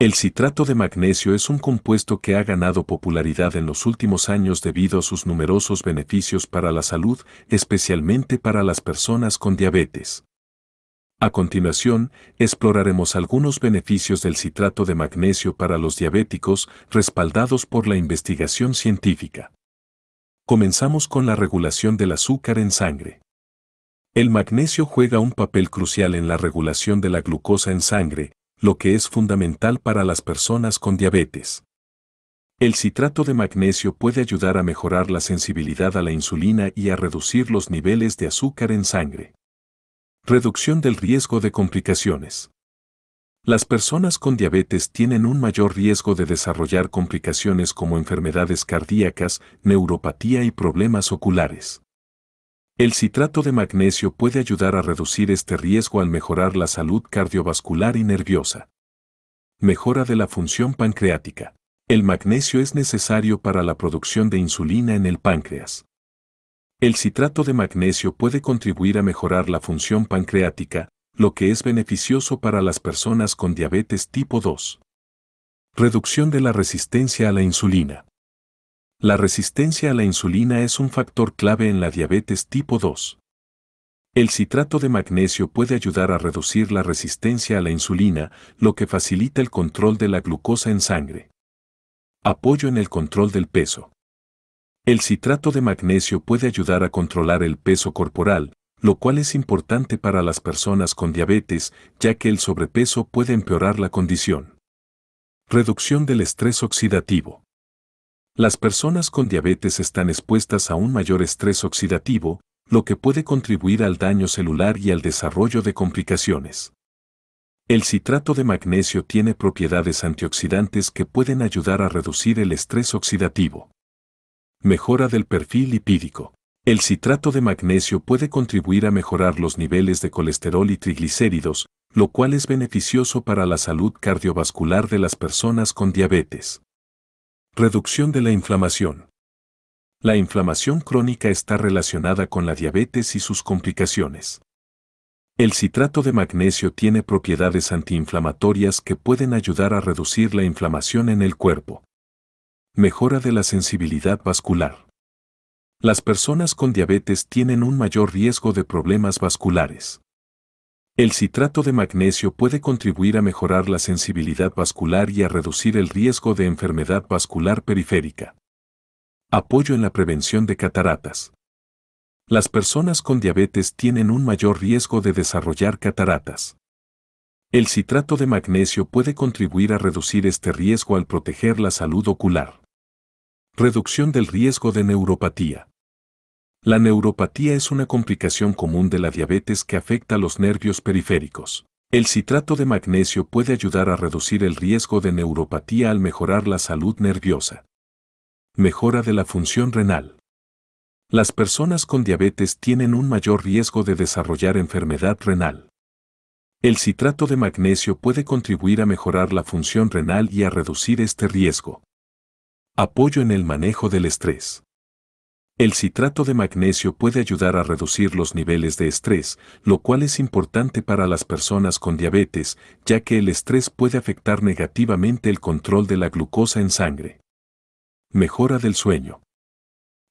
El citrato de magnesio es un compuesto que ha ganado popularidad en los últimos años debido a sus numerosos beneficios para la salud, especialmente para las personas con diabetes. A continuación, exploraremos algunos beneficios del citrato de magnesio para los diabéticos respaldados por la investigación científica. Comenzamos con la regulación del azúcar en sangre. El magnesio juega un papel crucial en la regulación de la glucosa en sangre, lo que es fundamental para las personas con diabetes. El citrato de magnesio puede ayudar a mejorar la sensibilidad a la insulina y a reducir los niveles de azúcar en sangre. Reducción del riesgo de complicaciones. Las personas con diabetes tienen un mayor riesgo de desarrollar complicaciones como enfermedades cardíacas, neuropatía y problemas oculares. El citrato de magnesio puede ayudar a reducir este riesgo al mejorar la salud cardiovascular y nerviosa. Mejora de la función pancreática. El magnesio es necesario para la producción de insulina en el páncreas. El citrato de magnesio puede contribuir a mejorar la función pancreática, lo que es beneficioso para las personas con diabetes tipo 2. Reducción de la resistencia a la insulina. La resistencia a la insulina es un factor clave en la diabetes tipo 2. El citrato de magnesio puede ayudar a reducir la resistencia a la insulina, lo que facilita el control de la glucosa en sangre. Apoyo en el control del peso. El citrato de magnesio puede ayudar a controlar el peso corporal, lo cual es importante para las personas con diabetes, ya que el sobrepeso puede empeorar la condición. Reducción del estrés oxidativo. Las personas con diabetes están expuestas a un mayor estrés oxidativo, lo que puede contribuir al daño celular y al desarrollo de complicaciones. El citrato de magnesio tiene propiedades antioxidantes que pueden ayudar a reducir el estrés oxidativo. Mejora del perfil lipídico. El citrato de magnesio puede contribuir a mejorar los niveles de colesterol y triglicéridos, lo cual es beneficioso para la salud cardiovascular de las personas con diabetes. Reducción de la inflamación. La inflamación crónica está relacionada con la diabetes y sus complicaciones. El citrato de magnesio tiene propiedades antiinflamatorias que pueden ayudar a reducir la inflamación en el cuerpo. Mejora de la sensibilidad vascular. Las personas con diabetes tienen un mayor riesgo de problemas vasculares. El citrato de magnesio puede contribuir a mejorar la sensibilidad vascular y a reducir el riesgo de enfermedad vascular periférica. Apoyo en la prevención de cataratas. Las personas con diabetes tienen un mayor riesgo de desarrollar cataratas. El citrato de magnesio puede contribuir a reducir este riesgo al proteger la salud ocular. Reducción del riesgo de neuropatía. La neuropatía es una complicación común de la diabetes que afecta los nervios periféricos. El citrato de magnesio puede ayudar a reducir el riesgo de neuropatía al mejorar la salud nerviosa. Mejora de la función renal. Las personas con diabetes tienen un mayor riesgo de desarrollar enfermedad renal. El citrato de magnesio puede contribuir a mejorar la función renal y a reducir este riesgo. Apoyo en el manejo del estrés. El citrato de magnesio puede ayudar a reducir los niveles de estrés, lo cual es importante para las personas con diabetes, ya que el estrés puede afectar negativamente el control de la glucosa en sangre. Mejora del sueño.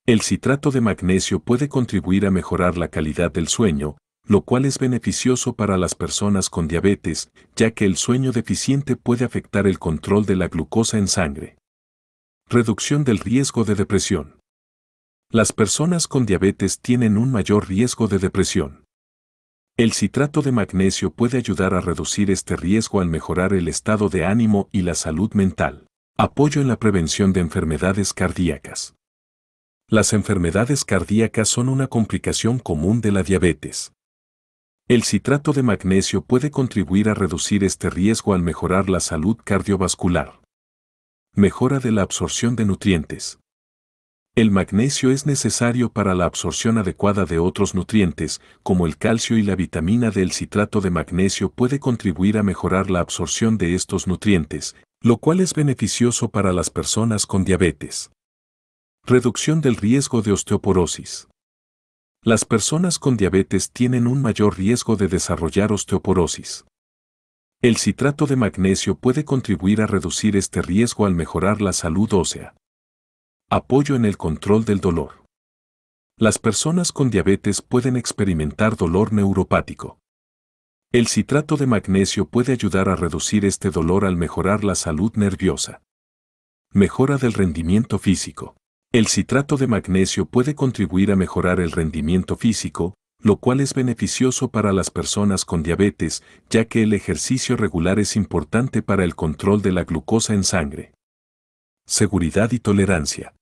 El citrato de magnesio puede contribuir a mejorar la calidad del sueño, lo cual es beneficioso para las personas con diabetes, ya que el sueño deficiente puede afectar el control de la glucosa en sangre. Reducción del riesgo de depresión. Las personas con diabetes tienen un mayor riesgo de depresión. El citrato de magnesio puede ayudar a reducir este riesgo al mejorar el estado de ánimo y la salud mental. Apoyo en la prevención de enfermedades cardíacas. Las enfermedades cardíacas son una complicación común de la diabetes. El citrato de magnesio puede contribuir a reducir este riesgo al mejorar la salud cardiovascular. Mejora de la absorción de nutrientes. El magnesio es necesario para la absorción adecuada de otros nutrientes, como el calcio y la vitamina D. El citrato de magnesio puede contribuir a mejorar la absorción de estos nutrientes, lo cual es beneficioso para las personas con diabetes. Reducción del riesgo de osteoporosis. Las personas con diabetes tienen un mayor riesgo de desarrollar osteoporosis. El citrato de magnesio puede contribuir a reducir este riesgo al mejorar la salud ósea. Apoyo en el control del dolor. Las personas con diabetes pueden experimentar dolor neuropático. El citrato de magnesio puede ayudar a reducir este dolor al mejorar la salud nerviosa. Mejora del rendimiento físico. El citrato de magnesio puede contribuir a mejorar el rendimiento físico, lo cual es beneficioso para las personas con diabetes, ya que el ejercicio regular es importante para el control de la glucosa en sangre. Seguridad y tolerancia.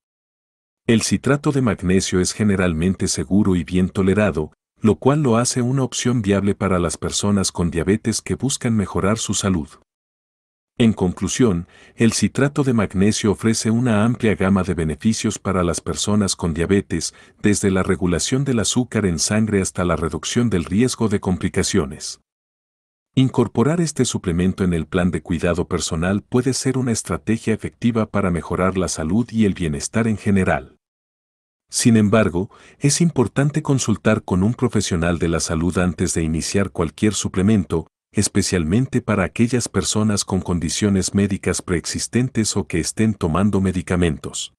El citrato de magnesio es generalmente seguro y bien tolerado, lo cual lo hace una opción viable para las personas con diabetes que buscan mejorar su salud. En conclusión, el citrato de magnesio ofrece una amplia gama de beneficios para las personas con diabetes, desde la regulación del azúcar en sangre hasta la reducción del riesgo de complicaciones. Incorporar este suplemento en el plan de cuidado personal puede ser una estrategia efectiva para mejorar la salud y el bienestar en general. Sin embargo, es importante consultar con un profesional de la salud antes de iniciar cualquier suplemento, especialmente para aquellas personas con condiciones médicas preexistentes o que estén tomando medicamentos.